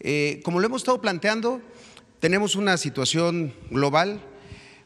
Eh, como lo hemos estado planteando, tenemos una situación global.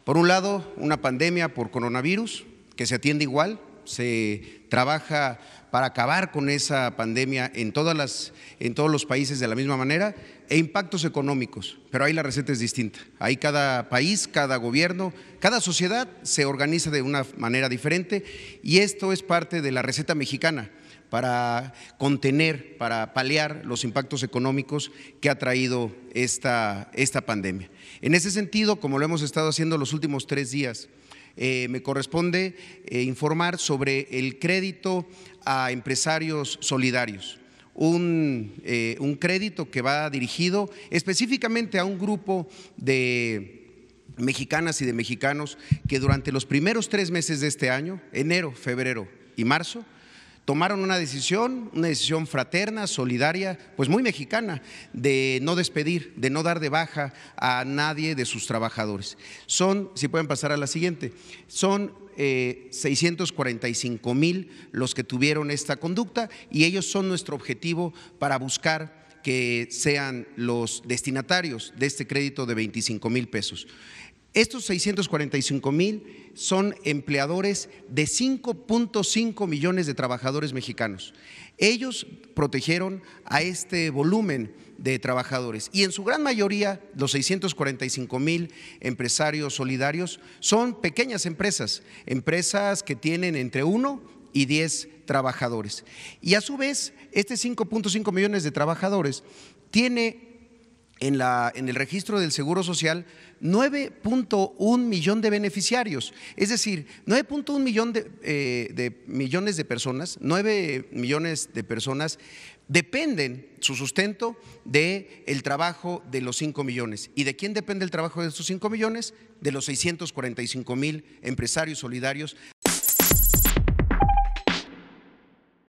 Por un lado, una pandemia por coronavirus, que se atiende igual, se trabaja para acabar con esa pandemia en, todas las, en todos los países de la misma manera, e impactos económicos, pero ahí la receta es distinta. Ahí cada país, cada gobierno, cada sociedad se organiza de una manera diferente y esto es parte de la receta mexicana para contener, para paliar los impactos económicos que ha traído esta, pandemia. En ese sentido, como lo hemos estado haciendo los últimos tres días, eh, me corresponde eh, informar sobre el crédito a empresarios solidarios. Eh, un, crédito que va dirigido específicamente a un grupo de mexicanas y de mexicanos que durante los primeros tres meses de este año, enero, febrero y marzo, tomaron una decisión, una decisión fraterna, solidaria, pues muy mexicana, de no despedir, de no dar de baja a nadie de sus trabajadores. Son, si pueden pasar a la siguiente, son 645 eh, mil los que tuvieron esta conducta y ellos son nuestro objetivo para buscar que sean los destinatarios de este crédito de 25 mil pesos. Estos 645 mil son empleadores de 5.5 millones de trabajadores mexicanos. Ellos protegieron a este volumen de trabajadores y en su gran mayoría los 645 mil empresarios solidarios son pequeñas empresas, empresas que tienen entre 1 y 10 trabajadores. Y a su vez, este 5.5 millones de trabajadores tiene en, la, en el registro del Seguro Social 9.1 millón de beneficiarios, es decir, 9.1 millón de, eh, de millones de personas, 9 millones de personas dependen su sustento del el trabajo de los 5 millones. ¿Y de quién depende el trabajo de esos 5 millones? De los 645 mil empresarios solidarios.